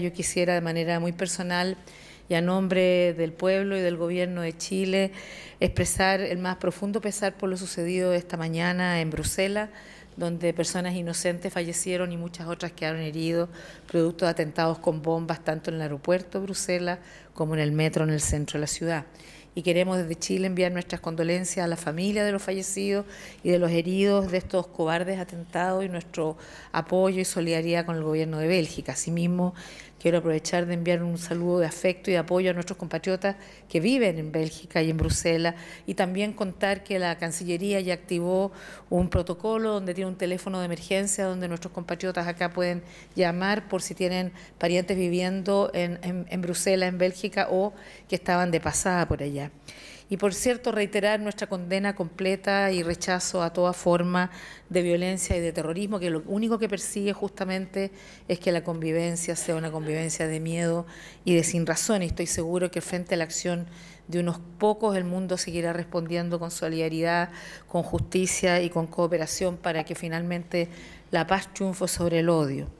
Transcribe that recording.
Yo quisiera de manera muy personal y a nombre del pueblo y del gobierno de Chile expresar el más profundo pesar por lo sucedido esta mañana en Bruselas, donde personas inocentes fallecieron y muchas otras quedaron heridas producto de atentados con bombas tanto en el aeropuerto de Bruselas como en el metro en el centro de la ciudad y queremos desde Chile enviar nuestras condolencias a la familia de los fallecidos y de los heridos de estos cobardes atentados y nuestro apoyo y solidaridad con el gobierno de Bélgica. Asimismo, Quiero aprovechar de enviar un saludo de afecto y de apoyo a nuestros compatriotas que viven en Bélgica y en Bruselas y también contar que la Cancillería ya activó un protocolo donde tiene un teléfono de emergencia donde nuestros compatriotas acá pueden llamar por si tienen parientes viviendo en, Bruselas, en Bélgica o que estaban de pasada por allá. Y por cierto, reiterar nuestra condena completa y rechazo a toda forma de violencia y de terrorismo, que lo único que persigue justamente es que la convivencia sea una convivencia de miedo y de sin razón. Y estoy seguro que frente a la acción de unos pocos el mundo seguirá respondiendo con solidaridad, con justicia y con cooperación para que finalmente la paz triunfe sobre el odio.